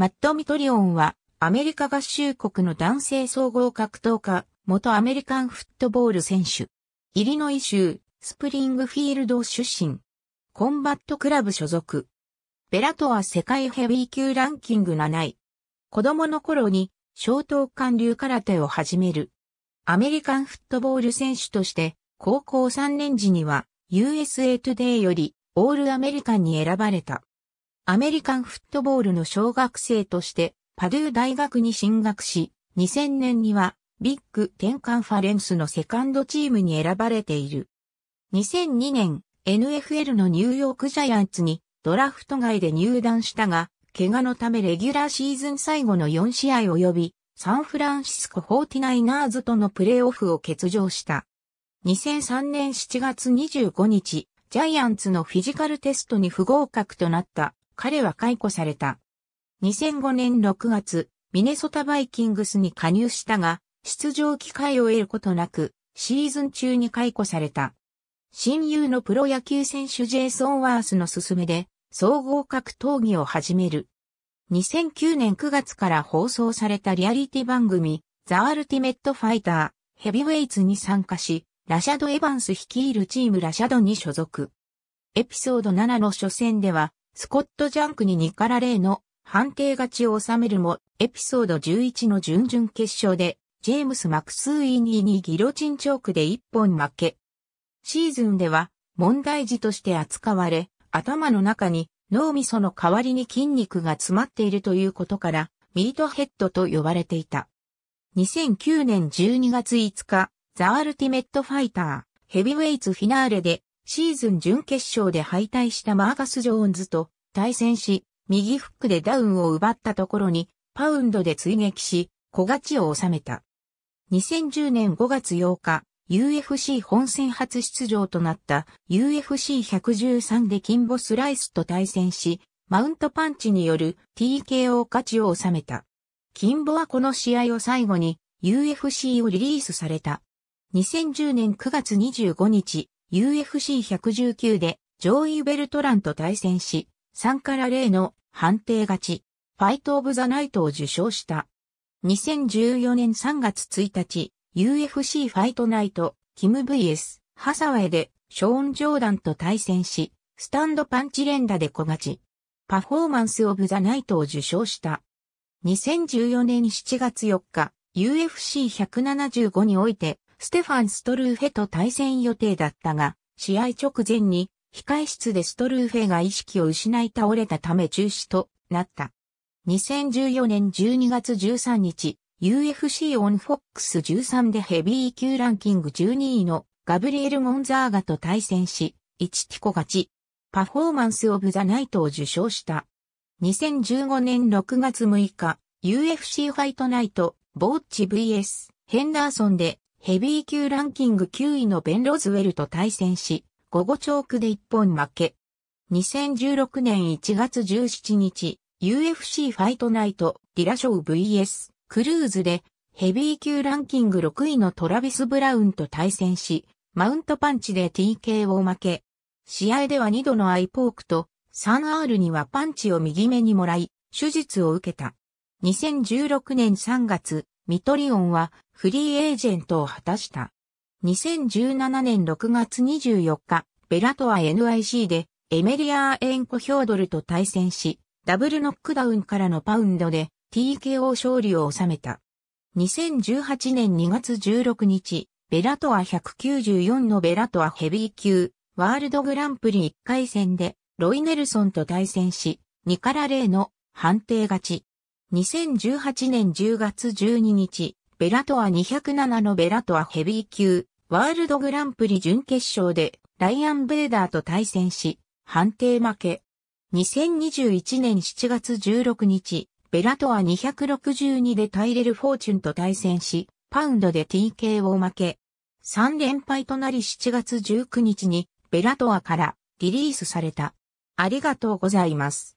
マット・ミトリオンは、アメリカ合衆国の男性総合格闘家、元アメリカンフットボール選手。イリノイ州、スプリングフィールド出身。コンバットクラブ所属。ベラトア世界ヘビー級ランキング7位。子供の頃に、小東館流空手を始める。アメリカンフットボール選手として、高校3年時には、USA Today より、オールアメリカンに選ばれた。アメリカンフットボールの小学生としてパドゥー大学に進学し、2000年にはビッグ10カンファレンスのセカンドチームに選ばれている。2002年、NFL のニューヨークジャイアンツにドラフト外で入団したが、怪我のためレギュラーシーズン最後の4試合及び、サンフランシスコ 49ers とのプレーオフを欠場した。2003年7月25日、ジャイアンツのフィジカルテストに不合格となった彼は解雇された。2005年6月、ミネソタバイキングスに加入したが、出場機会を得ることなく、シーズン中に解雇された。親友のプロ野球選手ジェイソン・ワースの勧めで、総合格闘技を始める。2009年9月から放送されたリアリティ番組、ザ・アルティメット・ファイター、ヘビウェイツに参加し、ラシャド・エヴァンス率いるチームラシャドに所属。エピソード7の初戦では、スコット・ジャンクに2から0の判定勝ちを収めるも、エピソード11の準々決勝で、ジェームス・マクスーイーニーにギロチンチョークで1本負け。シーズンでは、問題児として扱われ、頭の中に脳みその代わりに筋肉が詰まっているということから、ミートヘッドと呼ばれていた。2009年12月5日、ザ・アルティメット・ファイター、ヘビウェイツ・フィナーレで、シーズン準決勝で敗退したマーガス・ジョーンズと対戦し、右フックでダウンを奪ったところに、パウンドで追撃し、小勝ちを収めた。2010年5月8日、UFC 本戦初出場となった UFC113 でキンボスライスと対戦し、マウントパンチによる TKO 勝ちを収めた。キンボはこの試合を最後に UFC をリリースされた。2010年9月25日、UFC119 でジョーイ・ベルトランと対戦し、3から0の判定勝ち、ファイト・オブ・ザ・ナイトを受賞した。2014年3月1日、UFC ファイトナイト、キム VS、ハサウェイで、ショーン・ジョーダンと対戦し、スタンドパンチ連打で小勝ち、パフォーマンス・オブ・ザ・ナイトを受賞した。2014年7月4日、UFC175 において、ステファン・ストルーフェと対戦予定だったが、試合直前に、控室でストルーフェが意識を失い倒れたため中止となった。2014年12月13日、UFC オンフォックス13でヘビー級ランキング12位のガブリエル・ゴンザーガと対戦し、1ティコ勝ち。パフォーマンス・オブ・ザ・ナイトを受賞した。2015年6月6日、UFC ファイトナイト、ボーッチ VS、ヘンダーソンでヘビー級ランキング9位のベン・ロズウェルと対戦し、午後チョークで一本負け。2016年1月17日、UFC ファイトナイト、ディラショー VS、クルーズで、ヘビー級ランキング6位のトラビス・ブラウンと対戦し、マウントパンチで TK を負け。試合では2度のアイポークと、3R にはパンチを右目にもらい、手術を受けた。2016年3月、ミトリオンはフリーエージェントを果たした。2017年6月24日、ベラトア NIC でエメリアエンコ・ヒョードルと対戦し、ダブルノックダウンからのパウンドで TKO 勝利を収めた。2018年2月16日、ベラトア194のベラトアヘビー級、ワールドグランプリ1回戦で、ロイネルソンと対戦し、2から0の判定勝ち。2018年10月12日、ベラトア207のベラトアヘビー級、ワールドグランプリ準決勝で、ライアン・ベーダーと対戦し、判定負け。2021年7月16日、ベラトア262でタイレル・フォーチュンと対戦し、パウンドで TK を負け。3連敗となり7月19日に、ベラトアからリリースされた。ありがとうございます。